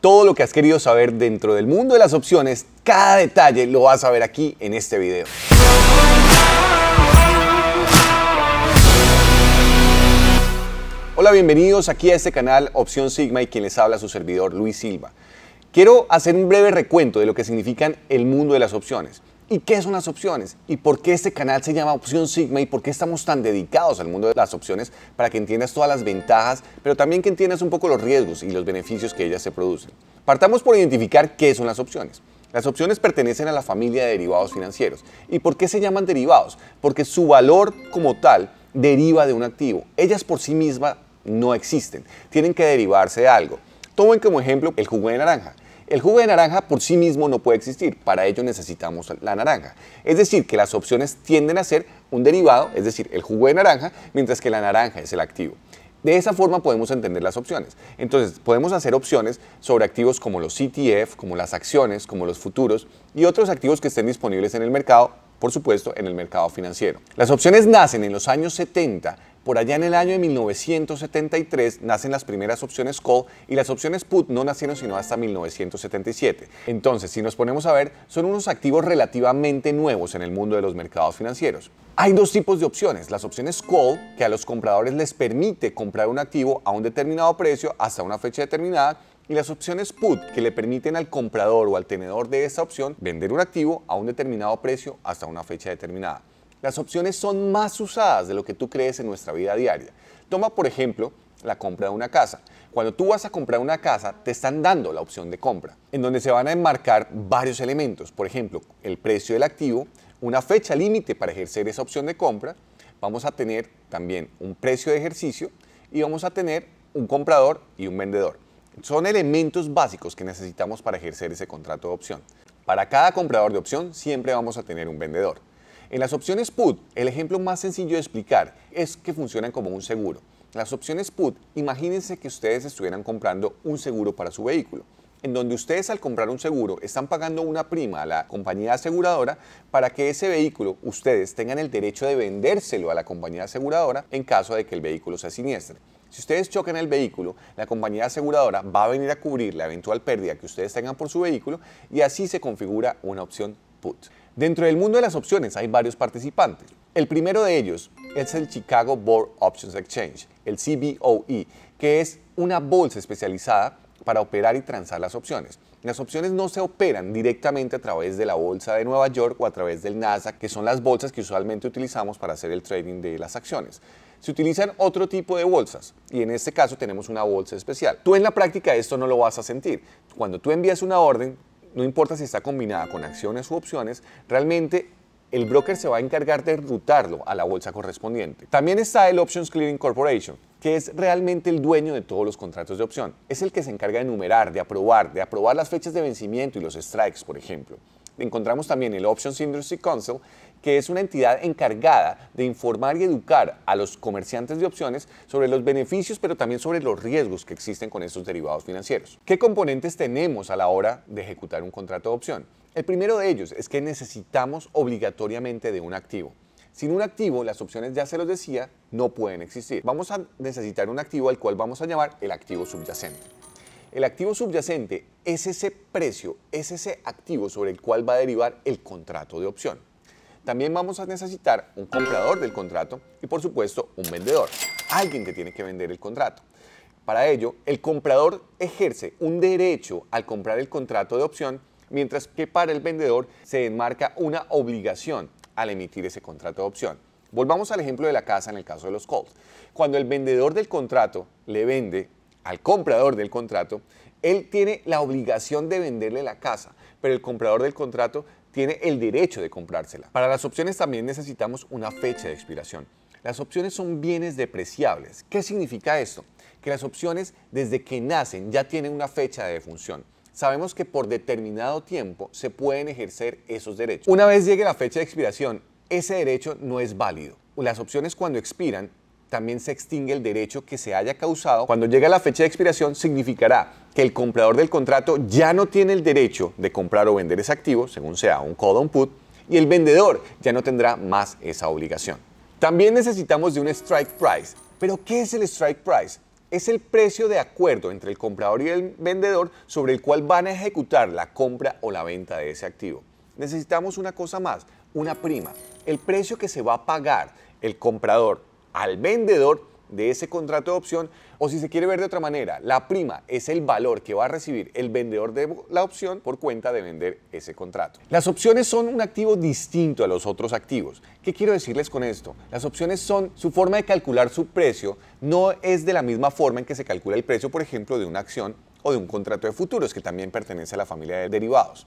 Todo lo que has querido saber dentro del mundo de las opciones, cada detalle lo vas a ver aquí en este video. Hola, bienvenidos aquí a este canal Opción Sigma y quien les habla su servidor Luis Silva. Quiero hacer un breve recuento de lo que significan el mundo de las opciones. ¿Y qué son las opciones? ¿Y por qué este canal se llama Opción Sigma? ¿Y por qué estamos tan dedicados al mundo de las opciones? Para que entiendas todas las ventajas, pero también que entiendas un poco los riesgos y los beneficios que ellas se producen. Partamos por identificar qué son las opciones. Las opciones pertenecen a la familia de derivados financieros. ¿Y por qué se llaman derivados? Porque su valor como tal deriva de un activo. Ellas por sí mismas no existen. Tienen que derivarse de algo. Tomen como ejemplo el jugo de naranja. El jugo de naranja por sí mismo no puede existir, para ello necesitamos la naranja. Es decir, que las opciones tienden a ser un derivado, es decir, el jugo de naranja, mientras que la naranja es el activo. De esa forma podemos entender las opciones. Entonces, podemos hacer opciones sobre activos como los CTF, como las acciones, como los futuros y otros activos que estén disponibles en el mercado, por supuesto, en el mercado financiero. Las opciones nacen en los años 70 por allá en el año de 1973 nacen las primeras opciones call y las opciones put no nacieron sino hasta 1977. Entonces, si nos ponemos a ver, son unos activos relativamente nuevos en el mundo de los mercados financieros. Hay dos tipos de opciones, las opciones call, que a los compradores les permite comprar un activo a un determinado precio hasta una fecha determinada, y las opciones put, que le permiten al comprador o al tenedor de esa opción vender un activo a un determinado precio hasta una fecha determinada. Las opciones son más usadas de lo que tú crees en nuestra vida diaria. Toma, por ejemplo, la compra de una casa. Cuando tú vas a comprar una casa, te están dando la opción de compra, en donde se van a enmarcar varios elementos, por ejemplo, el precio del activo, una fecha límite para ejercer esa opción de compra, vamos a tener también un precio de ejercicio y vamos a tener un comprador y un vendedor. Son elementos básicos que necesitamos para ejercer ese contrato de opción. Para cada comprador de opción siempre vamos a tener un vendedor. En las opciones put, el ejemplo más sencillo de explicar es que funcionan como un seguro. Las opciones put, imagínense que ustedes estuvieran comprando un seguro para su vehículo en donde ustedes al comprar un seguro están pagando una prima a la compañía aseguradora para que ese vehículo ustedes tengan el derecho de vendérselo a la compañía aseguradora en caso de que el vehículo sea siniestro. Si ustedes chocan el vehículo, la compañía aseguradora va a venir a cubrir la eventual pérdida que ustedes tengan por su vehículo y así se configura una opción Dentro del mundo de las opciones hay varios participantes. El primero de ellos es el Chicago Board Options Exchange, el CBOE, que es una bolsa especializada para operar y transar las opciones. Las opciones no se operan directamente a través de la bolsa de Nueva York o a través del NASA, que son las bolsas que usualmente utilizamos para hacer el trading de las acciones. Se utilizan otro tipo de bolsas y en este caso tenemos una bolsa especial. Tú en la práctica esto no lo vas a sentir. Cuando tú envías una orden, no importa si está combinada con acciones u opciones, realmente el broker se va a encargar de rutarlo a la bolsa correspondiente. También está el Options Clearing Corporation, que es realmente el dueño de todos los contratos de opción. Es el que se encarga de numerar, de aprobar, de aprobar las fechas de vencimiento y los strikes, por ejemplo. Encontramos también el Options Industry Council, que es una entidad encargada de informar y educar a los comerciantes de opciones sobre los beneficios, pero también sobre los riesgos que existen con estos derivados financieros. ¿Qué componentes tenemos a la hora de ejecutar un contrato de opción? El primero de ellos es que necesitamos obligatoriamente de un activo. Sin un activo, las opciones, ya se los decía, no pueden existir. Vamos a necesitar un activo al cual vamos a llamar el activo subyacente. El activo subyacente es ese precio, es ese activo sobre el cual va a derivar el contrato de opción. También vamos a necesitar un comprador del contrato y por supuesto un vendedor, alguien que tiene que vender el contrato. Para ello, el comprador ejerce un derecho al comprar el contrato de opción, mientras que para el vendedor se enmarca una obligación al emitir ese contrato de opción. Volvamos al ejemplo de la casa en el caso de los calls. Cuando el vendedor del contrato le vende al comprador del contrato, él tiene la obligación de venderle la casa, pero el comprador del contrato tiene el derecho de comprársela. Para las opciones también necesitamos una fecha de expiración. Las opciones son bienes depreciables. ¿Qué significa esto? Que las opciones desde que nacen ya tienen una fecha de defunción sabemos que por determinado tiempo se pueden ejercer esos derechos. Una vez llegue la fecha de expiración, ese derecho no es válido. Las opciones cuando expiran también se extingue el derecho que se haya causado. Cuando llega la fecha de expiración, significará que el comprador del contrato ya no tiene el derecho de comprar o vender ese activo, según sea un call on put, y el vendedor ya no tendrá más esa obligación. También necesitamos de un strike price. ¿Pero qué es el strike price? Es el precio de acuerdo entre el comprador y el vendedor sobre el cual van a ejecutar la compra o la venta de ese activo. Necesitamos una cosa más, una prima, el precio que se va a pagar el comprador al vendedor de ese contrato de opción o si se quiere ver de otra manera, la prima es el valor que va a recibir el vendedor de la opción por cuenta de vender ese contrato. Las opciones son un activo distinto a los otros activos. ¿Qué quiero decirles con esto? Las opciones son su forma de calcular su precio no es de la misma forma en que se calcula el precio, por ejemplo, de una acción o de un contrato de futuros que también pertenece a la familia de derivados.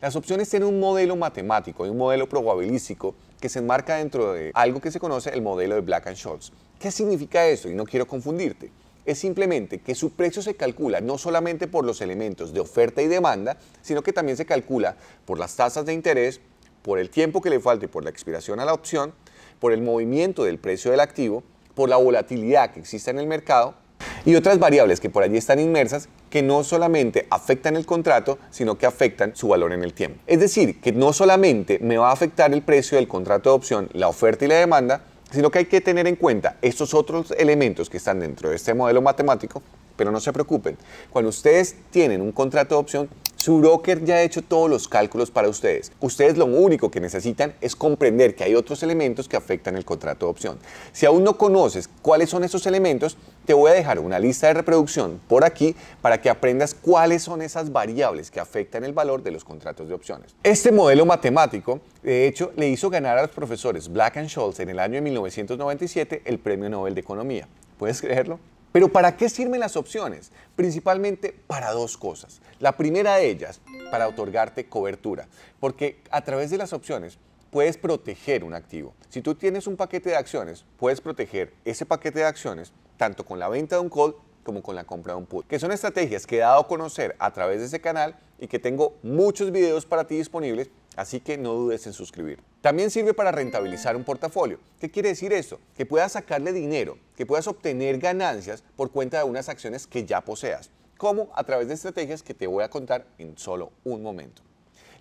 Las opciones tienen un modelo matemático y un modelo probabilístico que se enmarca dentro de algo que se conoce el modelo de Black and Scholes. ¿Qué significa eso? Y no quiero confundirte. Es simplemente que su precio se calcula no solamente por los elementos de oferta y demanda, sino que también se calcula por las tasas de interés, por el tiempo que le falta por la expiración a la opción, por el movimiento del precio del activo, por la volatilidad que existe en el mercado y otras variables que por allí están inmersas que no solamente afectan el contrato, sino que afectan su valor en el tiempo. Es decir, que no solamente me va a afectar el precio del contrato de opción, la oferta y la demanda, sino que hay que tener en cuenta estos otros elementos que están dentro de este modelo matemático, pero no se preocupen, cuando ustedes tienen un contrato de opción, su broker ya ha hecho todos los cálculos para ustedes. Ustedes lo único que necesitan es comprender que hay otros elementos que afectan el contrato de opción. Si aún no conoces cuáles son esos elementos, te voy a dejar una lista de reproducción por aquí para que aprendas cuáles son esas variables que afectan el valor de los contratos de opciones. Este modelo matemático, de hecho, le hizo ganar a los profesores Black and Scholes en el año de 1997 el Premio Nobel de Economía. ¿Puedes creerlo? Pero ¿para qué sirven las opciones? Principalmente para dos cosas. La primera de ellas, para otorgarte cobertura, porque a través de las opciones puedes proteger un activo. Si tú tienes un paquete de acciones, puedes proteger ese paquete de acciones tanto con la venta de un call como con la compra de un put, que son estrategias que he dado a conocer a través de ese canal y que tengo muchos videos para ti disponibles, así que no dudes en suscribir. También sirve para rentabilizar un portafolio. ¿Qué quiere decir eso? Que puedas sacarle dinero, que puedas obtener ganancias por cuenta de unas acciones que ya poseas, como a través de estrategias que te voy a contar en solo un momento.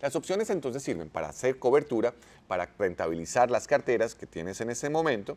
Las opciones entonces sirven para hacer cobertura, para rentabilizar las carteras que tienes en ese momento,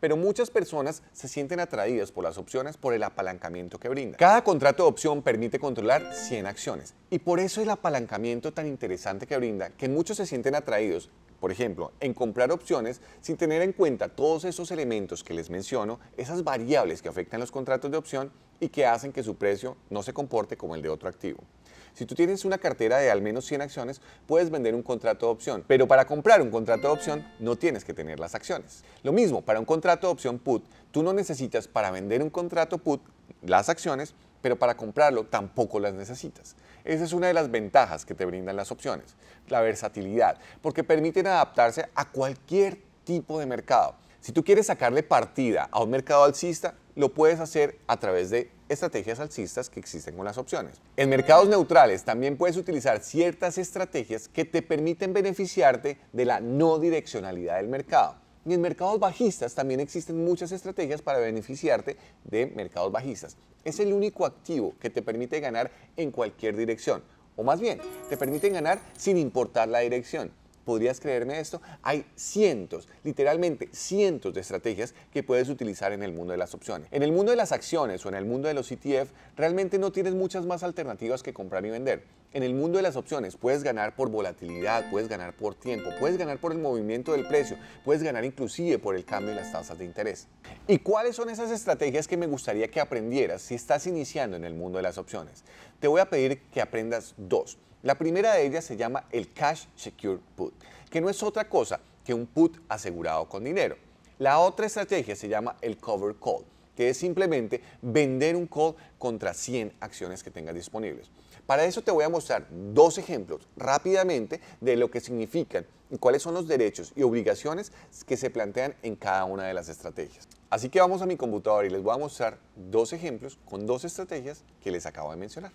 pero muchas personas se sienten atraídas por las opciones por el apalancamiento que brinda. Cada contrato de opción permite controlar 100 acciones y por eso el apalancamiento tan interesante que brinda que muchos se sienten atraídos por ejemplo, en comprar opciones sin tener en cuenta todos esos elementos que les menciono, esas variables que afectan los contratos de opción y que hacen que su precio no se comporte como el de otro activo. Si tú tienes una cartera de al menos 100 acciones, puedes vender un contrato de opción, pero para comprar un contrato de opción no tienes que tener las acciones. Lo mismo, para un contrato de opción put, tú no necesitas para vender un contrato put las acciones, pero para comprarlo tampoco las necesitas. Esa es una de las ventajas que te brindan las opciones, la versatilidad, porque permiten adaptarse a cualquier tipo de mercado. Si tú quieres sacarle partida a un mercado alcista, lo puedes hacer a través de estrategias alcistas que existen con las opciones. En mercados neutrales también puedes utilizar ciertas estrategias que te permiten beneficiarte de la no direccionalidad del mercado. Y en mercados bajistas también existen muchas estrategias para beneficiarte de mercados bajistas. Es el único activo que te permite ganar en cualquier dirección, o más bien, te permiten ganar sin importar la dirección podrías creerme esto, hay cientos, literalmente cientos de estrategias que puedes utilizar en el mundo de las opciones. En el mundo de las acciones o en el mundo de los ETF, realmente no tienes muchas más alternativas que comprar y vender. En el mundo de las opciones puedes ganar por volatilidad, puedes ganar por tiempo, puedes ganar por el movimiento del precio, puedes ganar inclusive por el cambio de las tasas de interés. ¿Y cuáles son esas estrategias que me gustaría que aprendieras si estás iniciando en el mundo de las opciones? Te voy a pedir que aprendas dos. La primera de ellas se llama el Cash Secure Put, que no es otra cosa que un put asegurado con dinero. La otra estrategia se llama el Cover Call, que es simplemente vender un call contra 100 acciones que tengas disponibles. Para eso te voy a mostrar dos ejemplos rápidamente de lo que significan y cuáles son los derechos y obligaciones que se plantean en cada una de las estrategias. Así que vamos a mi computadora y les voy a mostrar dos ejemplos con dos estrategias que les acabo de mencionar.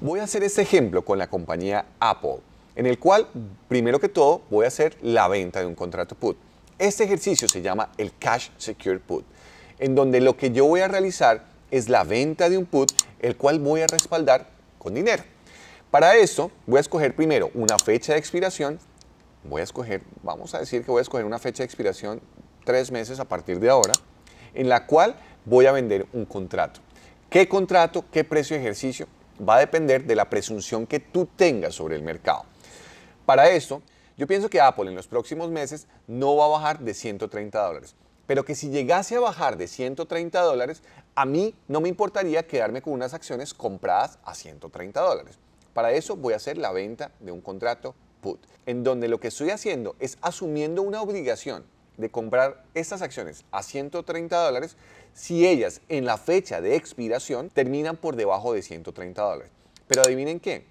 Voy a hacer este ejemplo con la compañía Apple, en el cual, primero que todo, voy a hacer la venta de un contrato put. Este ejercicio se llama el Cash Secure Put, en donde lo que yo voy a realizar es la venta de un put, el cual voy a respaldar con dinero. Para eso, voy a escoger primero una fecha de expiración. Voy a escoger, vamos a decir que voy a escoger una fecha de expiración tres meses a partir de ahora, en la cual voy a vender un contrato. ¿Qué contrato? ¿Qué precio de ejercicio? va a depender de la presunción que tú tengas sobre el mercado. Para eso, yo pienso que Apple en los próximos meses no va a bajar de 130 dólares, pero que si llegase a bajar de 130 dólares, a mí no me importaría quedarme con unas acciones compradas a 130 dólares. Para eso voy a hacer la venta de un contrato put, en donde lo que estoy haciendo es asumiendo una obligación de comprar estas acciones a 130 si ellas en la fecha de expiración terminan por debajo de 130 dólares. Pero adivinen qué,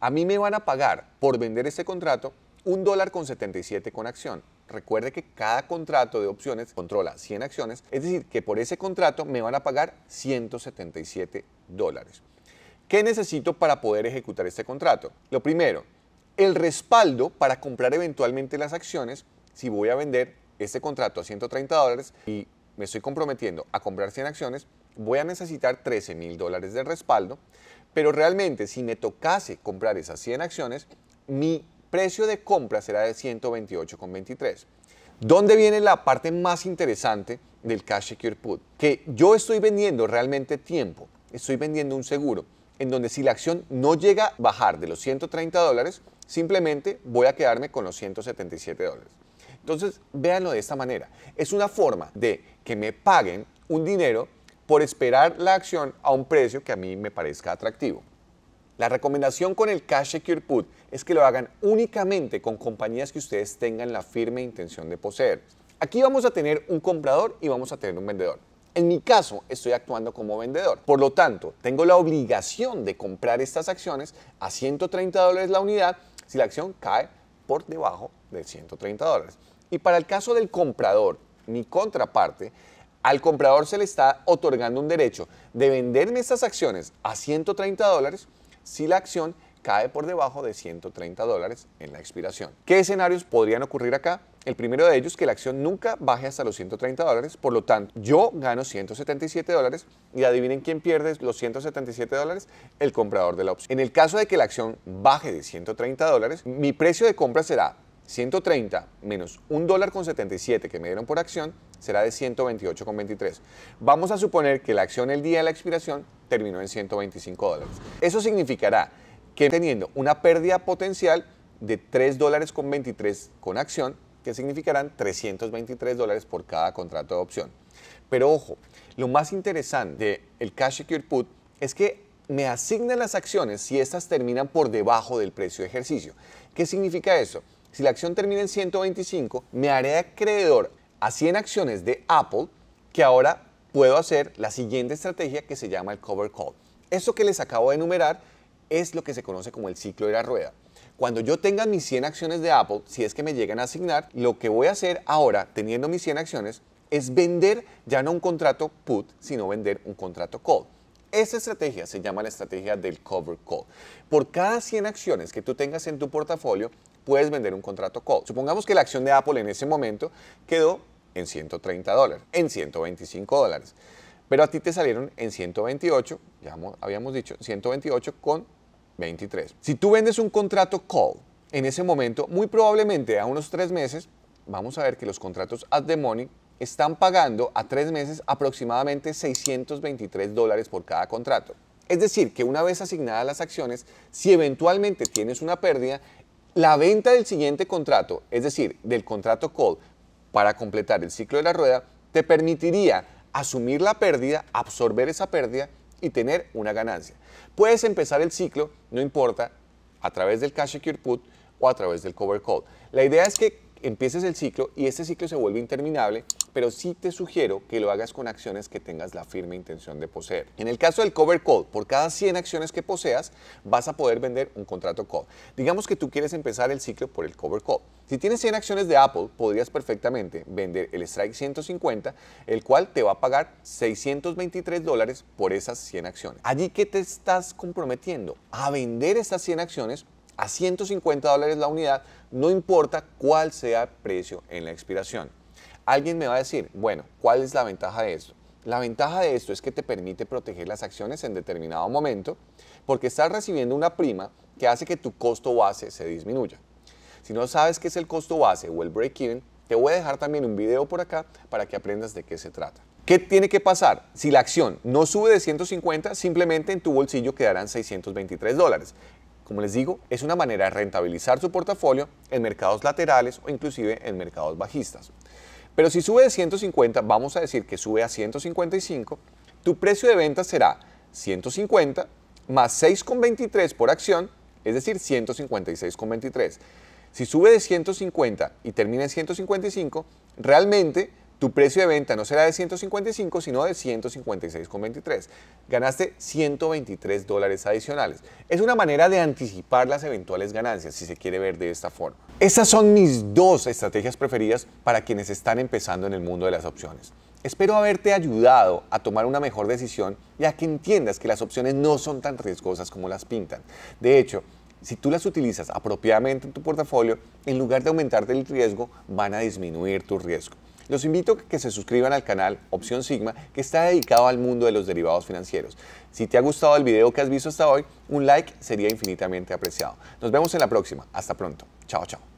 a mí me van a pagar por vender este contrato un dólar con 77 con acción. Recuerde que cada contrato de opciones controla 100 acciones, es decir, que por ese contrato me van a pagar 177 dólares. ¿Qué necesito para poder ejecutar este contrato? Lo primero, el respaldo para comprar eventualmente las acciones si voy a vender este contrato a 130 dólares y me estoy comprometiendo a comprar 100 acciones, voy a necesitar 13 mil dólares de respaldo, pero realmente si me tocase comprar esas 100 acciones, mi precio de compra será de 128,23. ¿Dónde viene la parte más interesante del cash secure put? Que yo estoy vendiendo realmente tiempo, estoy vendiendo un seguro, en donde si la acción no llega a bajar de los 130 dólares, simplemente voy a quedarme con los 177 dólares. Entonces, véanlo de esta manera. Es una forma de que me paguen un dinero por esperar la acción a un precio que a mí me parezca atractivo. La recomendación con el cash secure put es que lo hagan únicamente con compañías que ustedes tengan la firme intención de poseer. Aquí vamos a tener un comprador y vamos a tener un vendedor. En mi caso, estoy actuando como vendedor. Por lo tanto, tengo la obligación de comprar estas acciones a 130 dólares la unidad si la acción cae por debajo de 130 dólares. Y para el caso del comprador, mi contraparte, al comprador se le está otorgando un derecho de venderme estas acciones a 130 dólares si la acción cae por debajo de 130 dólares en la expiración. ¿Qué escenarios podrían ocurrir acá? El primero de ellos, es que la acción nunca baje hasta los 130 dólares, por lo tanto, yo gano 177 dólares y adivinen quién pierde los 177 dólares, el comprador de la opción. En el caso de que la acción baje de 130 dólares, mi precio de compra será 130 menos un dólar con 77 que me dieron por acción será de 128,23. Vamos a suponer que la acción el día de la expiración terminó en 125 dólares. Eso significará que teniendo una pérdida potencial de $3.23 dólares con 23 con acción, que significarán 323 dólares por cada contrato de opción. Pero ojo, lo más interesante del Cash Secure Put es que me asignan las acciones si estas terminan por debajo del precio de ejercicio. ¿Qué significa eso? Si la acción termina en 125, me haré acreedor a 100 acciones de Apple que ahora puedo hacer la siguiente estrategia que se llama el cover call. Eso que les acabo de enumerar es lo que se conoce como el ciclo de la rueda. Cuando yo tenga mis 100 acciones de Apple, si es que me llegan a asignar, lo que voy a hacer ahora, teniendo mis 100 acciones, es vender ya no un contrato put, sino vender un contrato call. Esa estrategia se llama la estrategia del cover call. Por cada 100 acciones que tú tengas en tu portafolio, puedes vender un contrato call. Supongamos que la acción de Apple en ese momento quedó en 130 dólares, en 125 dólares. Pero a ti te salieron en 128, ya habíamos dicho, 128 con 23. Si tú vendes un contrato call en ese momento, muy probablemente a unos tres meses, vamos a ver que los contratos at the money están pagando a tres meses aproximadamente 623 dólares por cada contrato. Es decir, que una vez asignadas las acciones, si eventualmente tienes una pérdida, la venta del siguiente contrato, es decir, del contrato call, para completar el ciclo de la rueda, te permitiría asumir la pérdida, absorber esa pérdida y tener una ganancia. Puedes empezar el ciclo, no importa, a través del cash secure put o a través del cover call. La idea es que empieces el ciclo y ese ciclo se vuelve interminable, pero sí te sugiero que lo hagas con acciones que tengas la firme intención de poseer. En el caso del cover call, por cada 100 acciones que poseas, vas a poder vender un contrato call. Digamos que tú quieres empezar el ciclo por el cover call. Si tienes 100 acciones de Apple, podrías perfectamente vender el Strike 150, el cual te va a pagar 623 dólares por esas 100 acciones. Allí que te estás comprometiendo a vender esas 100 acciones a 150 dólares la unidad, no importa cuál sea el precio en la expiración. Alguien me va a decir, bueno, ¿cuál es la ventaja de esto? La ventaja de esto es que te permite proteger las acciones en determinado momento porque estás recibiendo una prima que hace que tu costo base se disminuya. Si no sabes qué es el costo base o el break-even, te voy a dejar también un video por acá para que aprendas de qué se trata. ¿Qué tiene que pasar? Si la acción no sube de 150, simplemente en tu bolsillo quedarán 623 dólares. Como les digo, es una manera de rentabilizar su portafolio en mercados laterales o inclusive en mercados bajistas. Pero si sube de 150, vamos a decir que sube a 155, tu precio de venta será 150 más 6,23 por acción, es decir, 156,23. Si sube de 150 y termina en 155, realmente tu precio de venta no será de 155, sino de 156,23. Ganaste 123 dólares adicionales. Es una manera de anticipar las eventuales ganancias, si se quiere ver de esta forma. Esas son mis dos estrategias preferidas para quienes están empezando en el mundo de las opciones. Espero haberte ayudado a tomar una mejor decisión y a que entiendas que las opciones no son tan riesgosas como las pintan. De hecho, si tú las utilizas apropiadamente en tu portafolio, en lugar de aumentarte el riesgo, van a disminuir tu riesgo. Los invito a que se suscriban al canal Opción Sigma, que está dedicado al mundo de los derivados financieros. Si te ha gustado el video que has visto hasta hoy, un like sería infinitamente apreciado. Nos vemos en la próxima. Hasta pronto. Chao, chao.